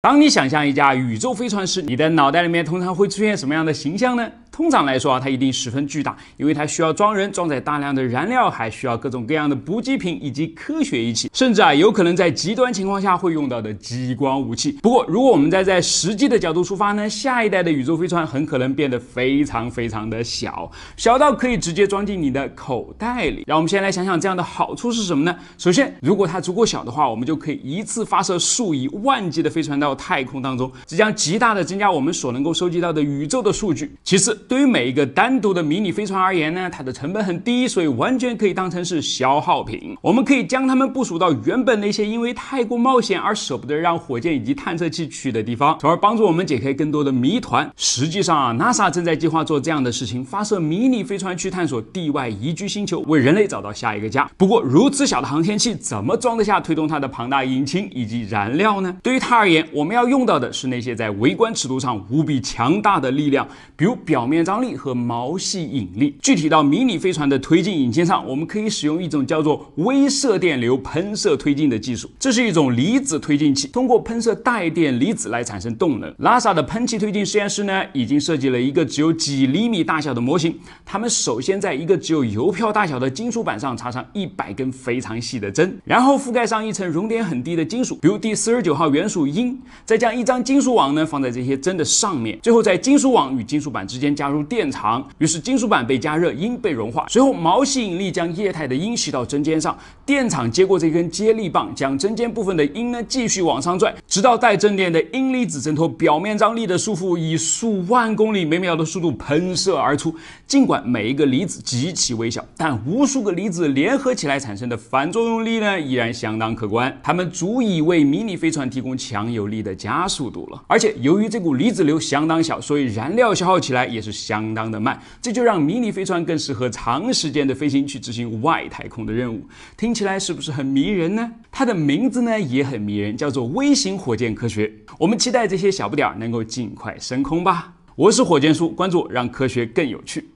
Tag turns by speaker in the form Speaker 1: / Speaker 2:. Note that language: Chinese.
Speaker 1: 当你想象一架宇宙飞船时，你的脑袋里面通常会出现什么样的形象呢？通常来说啊，它一定十分巨大，因为它需要装人，装载大量的燃料，还需要各种各样的补给品以及科学仪器，甚至啊，有可能在极端情况下会用到的激光武器。不过，如果我们再在实际的角度出发呢，下一代的宇宙飞船很可能变得非常非常的小，小到可以直接装进你的口袋里。让我们先来想想这样的好处是什么呢？首先，如果它足够小的话，我们就可以一次发射数以万计的飞船到太空当中，这将极大的增加我们所能够收集到的宇宙的数据。其次，对于每一个单独的迷你飞船而言呢，它的成本很低，所以完全可以当成是消耗品。我们可以将它们部署到原本那些因为太过冒险而舍不得让火箭以及探测器去的地方，从而帮助我们解开更多的谜团。实际上啊，NASA 正在计划做这样的事情，发射迷你飞船去探索地外宜居星球，为人类找到下一个家。不过，如此小的航天器怎么装得下推动它的庞大引擎以及燃料呢？对于它而言，我们要用到的是那些在微观尺度上无比强大的力量，比如表面。张力和毛细引力。具体到迷你飞船的推进引擎上，我们可以使用一种叫做微射电流喷射推进的技术。这是一种离子推进器，通过喷射带电离子来产生动能。拉萨的喷气推进实验室呢，已经设计了一个只有几厘米大小的模型。他们首先在一个只有邮票大小的金属板上插上一百根非常细的针，然后覆盖上一层熔点很低的金属，比如第四十九号元素铟，再将一张金属网呢放在这些针的上面，最后在金属网与金属板之间加。加入电场，于是金属板被加热，阴被融化。随后，毛细引力将液态的阴吸到针尖上。电场接过这根接力棒，将针尖部分的阴呢继续往上拽，直到带正电的阴离子挣脱表面张力的束缚，以数万公里每秒的速度喷射而出。尽管每一个离子极其微小，但无数个离子联合起来产生的反作用力呢依然相当可观，它们足以为迷你飞船提供强有力的加速度了。而且，由于这股离子流相当小，所以燃料消耗起来也是。相当的慢，这就让迷你飞船更适合长时间的飞行去执行外太空的任务。听起来是不是很迷人呢？它的名字呢也很迷人，叫做微型火箭科学。我们期待这些小不点儿能够尽快升空吧。我是火箭叔，关注我，让科学更有趣。